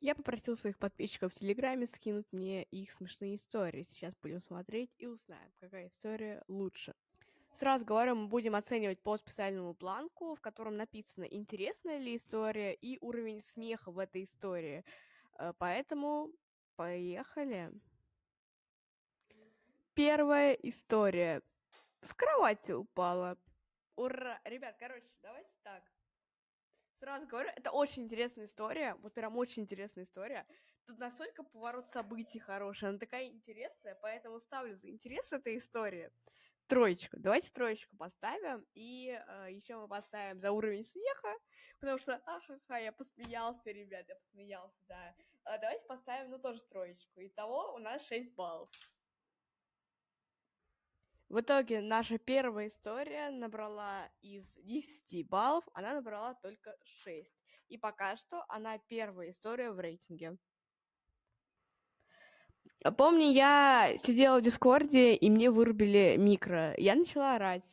Я попросил своих подписчиков в Телеграме скинуть мне их смешные истории. Сейчас будем смотреть и узнаем, какая история лучше. Сразу говорю, мы будем оценивать по специальному планку, в котором написано, интересная ли история и уровень смеха в этой истории. Э, поэтому поехали. Первая история. С кровати упала. Ура! Ребят, короче, давайте так. Сразу говорю, это очень интересная история, вот прям очень интересная история. Тут настолько поворот событий хороший, она такая интересная, поэтому ставлю за интерес этой истории троечку. Давайте троечку поставим. И э, еще мы поставим за уровень смеха, потому что ахаха, я посмеялся, ребят, я посмеялся, да. А давайте поставим, ну, тоже троечку. Итого у нас 6 баллов. В итоге наша первая история набрала из 10 баллов, она набрала только 6. И пока что она первая история в рейтинге. Помню, я сидела в Дискорде, и мне вырубили микро. Я начала орать.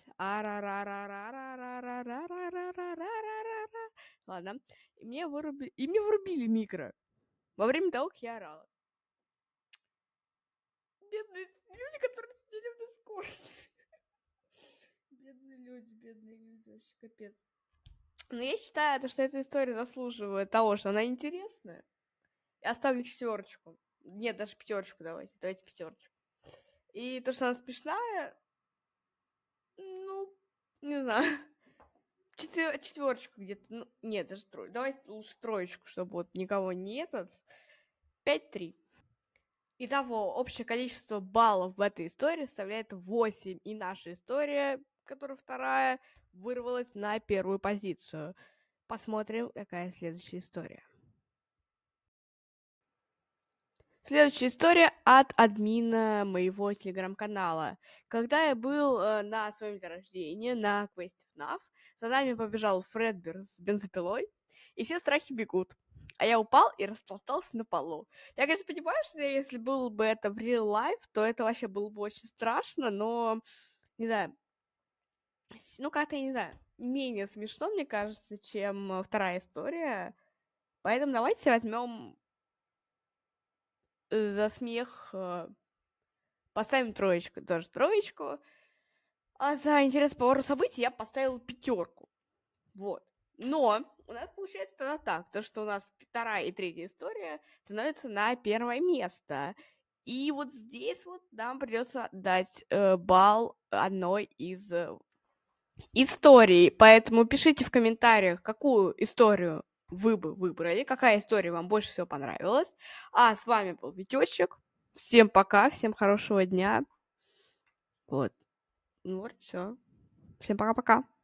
Ладно. И мне, вырубили... и мне вырубили микро. Во время того, как я орала бедные люди, которые сидели в Дискорде. Бедные люди, бедные люди, вообще капец. Но я считаю, то, что эта история заслуживает того, что она интересная. Я оставлю четверочку. Нет, даже пятерочку давайте. Давайте пятерочку. И то, что она смешная, ну, не знаю. Четвер... Четверочку где-то. Ну, нет, даже тройку. Давайте лучше троечку, чтобы вот никого не этот. Пять-три. Итого, общее количество баллов в этой истории составляет 8, и наша история, которая вторая, вырвалась на первую позицию. Посмотрим, какая следующая история. Следующая история от админа моего телеграм-канала. Когда я был э, на своем дне рождения на квесте FNAF, за нами побежал Фредбер с бензопилой, и все страхи бегут а я упал и распластался на полу. Я, конечно, понимаю, что если было бы это в real life, то это вообще было бы очень страшно, но, не знаю, ну как-то, я не знаю, менее смешно, мне кажется, чем э, вторая история. Поэтому давайте возьмем за смех э, поставим троечку, даже троечку. А за интерес по событий я поставил пятерку. Вот. Но у нас получается тогда так, то что у нас вторая и третья история становятся на первое место. И вот здесь вот нам придется дать э, балл одной из э, историй. Поэтому пишите в комментариях, какую историю вы бы выбрали, какая история вам больше всего понравилась. А с вами был Витёчек. Всем пока, всем хорошего дня. Вот. Ну вот, все. Всем пока-пока.